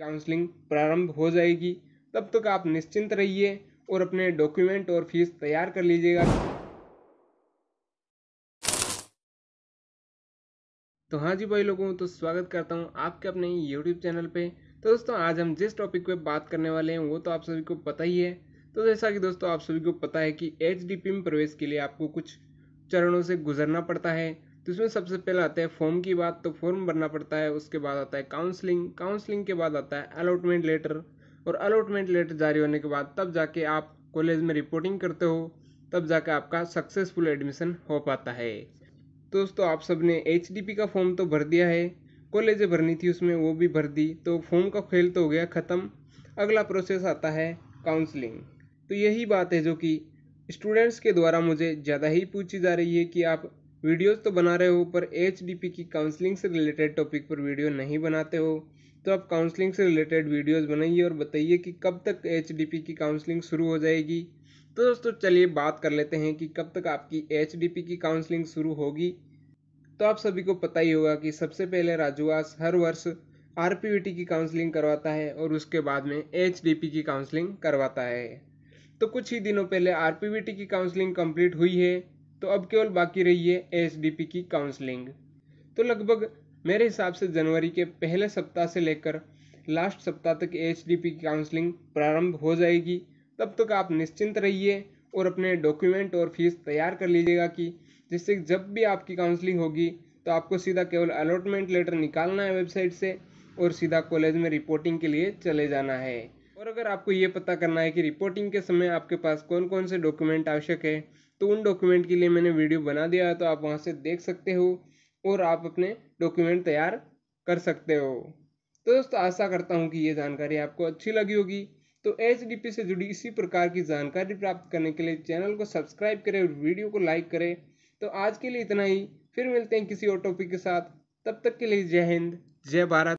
counselling प्रारंभ हो जाएगी तब तक आप निश्चिंत रहिए और अपने डॉक्यूमेंट और फीस तैयार कर लीजिएगा तो हाँ जी भाई लोगों तो स्वागत करता हूँ आपके अपने यूट्यूब चैनल पे तो दोस्तों आज हम जिस टॉपिक पे बात करने वाले हैं वो तो आप सभी को पता ही है तो जैसा कि दोस्तों आप सभी को पता है कि एच में प्रवेश के लिए आपको कुछ चरणों से गुजरना पड़ता है तो इसमें सबसे पहले आता है फॉर्म की बात तो फॉर्म भरना पड़ता है उसके बाद आता है काउंसलिंग काउंसलिंग के बाद आता है अलॉटमेंट लेटर और अलॉटमेंट लेटर जारी होने के बाद तब जाके आप कॉलेज में रिपोर्टिंग करते हो तब जाके आपका सक्सेसफुल एडमिशन हो पाता है दोस्तों आप सब ने एच का फॉर्म तो भर दिया है कॉलेजें भरनी थी उसमें वो भी भर दी तो फॉर्म का खेल तो हो गया ख़त्म अगला प्रोसेस आता है काउंसलिंग तो यही बात है जो कि स्टूडेंट्स के द्वारा मुझे ज़्यादा ही पूछी जा रही है कि आप वीडियोस तो बना रहे हो पर एच की काउंसलिंग से रिलेटेड टॉपिक पर वीडियो नहीं बनाते हो तो आप काउंसलिंग से रिलेटेड वीडियोस बनाइए और बताइए कि कब तक एच की काउंसलिंग शुरू हो जाएगी तो दोस्तों चलिए बात कर लेते हैं कि कब तक आपकी एच की काउंसलिंग शुरू होगी तो आप सभी को पता ही होगा कि सबसे पहले राजूवास हर वर्ष आर की काउंसलिंग करवाता है और उसके बाद में एच की काउंसलिंग करवाता है तो कुछ ही दिनों पहले आर की काउंसलिंग कंप्लीट हुई है तो अब केवल बाकी रही है एस की काउंसलिंग तो लगभग मेरे हिसाब से जनवरी के पहले सप्ताह से लेकर लास्ट सप्ताह तक एच की काउंसलिंग प्रारंभ हो जाएगी तब तक आप निश्चिंत रहिए और अपने डॉक्यूमेंट और फीस तैयार कर लीजिएगा कि जिससे जब भी आपकी काउंसलिंग होगी तो आपको सीधा केवल अलॉटमेंट लेटर निकालना है वेबसाइट से और सीधा कॉलेज में रिपोर्टिंग के लिए चले जाना है और अगर आपको ये पता करना है कि रिपोर्टिंग के समय आपके पास कौन कौन से डॉक्यूमेंट आवश्यक है तो उन डॉक्यूमेंट के लिए मैंने वीडियो बना दिया है तो आप वहाँ से देख सकते हो और आप अपने डॉक्यूमेंट तैयार कर सकते हो तो दोस्तों आशा करता हूँ कि ये जानकारी आपको अच्छी लगी होगी तो एच से जुड़ी इसी प्रकार की जानकारी प्राप्त करने के लिए चैनल को सब्सक्राइब करें और वीडियो को लाइक करें तो आज के लिए इतना ही फिर मिलते हैं किसी और टॉपिक के साथ तब तक के लिए जय हिंद जय भारत